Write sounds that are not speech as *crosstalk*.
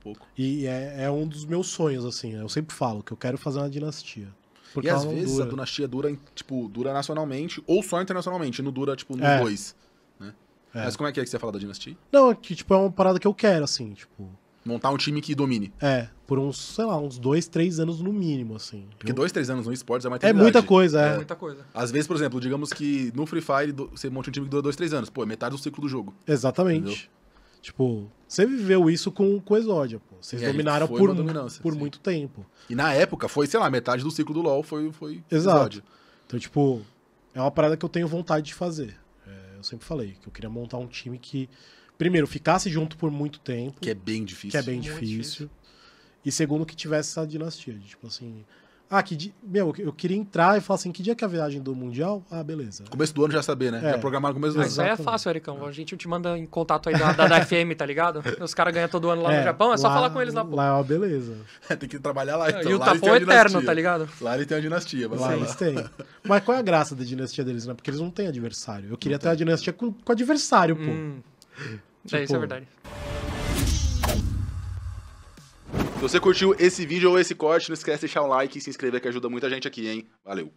pouco. E é, é um dos meus sonhos, assim. Eu sempre falo que eu quero fazer uma dinastia. Porque e às vezes dura. a dinastia dura, tipo, dura nacionalmente ou só internacionalmente, não dura, tipo, nos é. dois. Né? É. Mas como é que é que você fala da dinastia? Não, é que, tipo, é uma parada que eu quero, assim, tipo. Montar um time que domine. É, por uns, sei lá, uns dois, três anos no mínimo, assim. Porque eu... dois, três anos no esportes é É muita coisa, é. é. muita coisa. Às vezes, por exemplo, digamos que no Free Fire você monte um time que dura dois, três anos. Pô, é metade do ciclo do jogo. Exatamente. Entendeu? Tipo, você viveu isso com, com o Exódia, pô. Vocês dominaram por, por muito tempo. E na época foi, sei lá, metade do ciclo do LoL foi, foi Exódia. Então, tipo, é uma parada que eu tenho vontade de fazer. É, eu sempre falei que eu queria montar um time que, primeiro, ficasse junto por muito tempo. Que é bem difícil. Que é bem difícil. difícil. E segundo, que tivesse essa dinastia. De, tipo assim, ah, que dia... Meu, eu queria entrar e falar assim, que dia que é a viagem do Mundial? Ah, beleza. É começo do ano já saber, né? É. Já programar no começo do ano. Isso aí é fácil, Ericão. A gente te manda em contato aí da, da, da FM, tá ligado? Os caras ganham todo ano lá é, no Japão, é só lá, falar com eles lá. Lá é uma beleza. É, *laughs* tem que trabalhar lá. É, então. E o Tapão é eterno, tá ligado? Lá ele tem a dinastia. Mas lá, lá eles têm. *laughs* Mas qual é a graça da dinastia deles, né? Porque eles não têm adversário. Eu queria ter a dinastia com, com adversário, pô. Hum. Tipo, é, isso é tipo, verdade. Se você curtiu esse vídeo ou esse corte, não esquece de deixar um like e se inscrever que ajuda muita gente aqui, hein? Valeu!